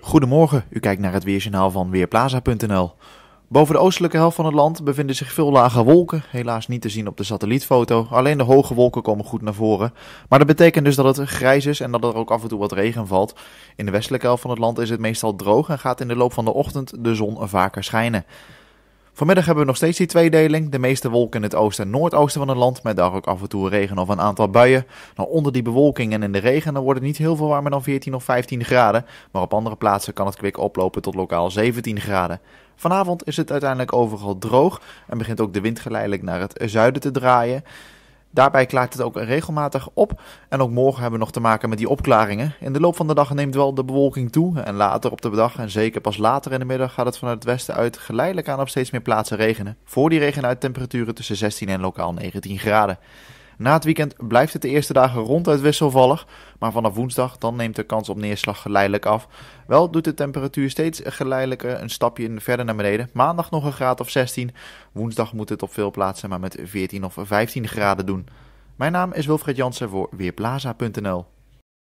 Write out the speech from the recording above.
Goedemorgen, u kijkt naar het weerjournaal van Weerplaza.nl. Boven de oostelijke helft van het land bevinden zich veel lage wolken, helaas niet te zien op de satellietfoto. Alleen de hoge wolken komen goed naar voren. Maar dat betekent dus dat het grijs is en dat er ook af en toe wat regen valt. In de westelijke helft van het land is het meestal droog en gaat in de loop van de ochtend de zon vaker schijnen. Vanmiddag hebben we nog steeds die tweedeling. De meeste wolken in het oosten en noordoosten van het land. Met daar ook af en toe regen of een aantal buien. Nou, onder die bewolking en in de regen dan wordt het niet heel veel warmer dan 14 of 15 graden. Maar op andere plaatsen kan het kwik oplopen tot lokaal 17 graden. Vanavond is het uiteindelijk overal droog en begint ook de wind geleidelijk naar het zuiden te draaien. Daarbij klaart het ook regelmatig op. En ook morgen hebben we nog te maken met die opklaringen. In de loop van de dag neemt wel de bewolking toe. En later op de dag, en zeker pas later in de middag, gaat het vanuit het westen uit geleidelijk aan op steeds meer plaatsen regenen. Voor die regen uit temperaturen tussen 16 en lokaal 19 graden. Na het weekend blijft het de eerste dagen ronduit wisselvallig, maar vanaf woensdag dan neemt de kans op neerslag geleidelijk af. Wel doet de temperatuur steeds geleidelijk een stapje verder naar beneden. Maandag nog een graad of 16, woensdag moet het op veel plaatsen maar met 14 of 15 graden doen. Mijn naam is Wilfred Jansen voor Weerplaza.nl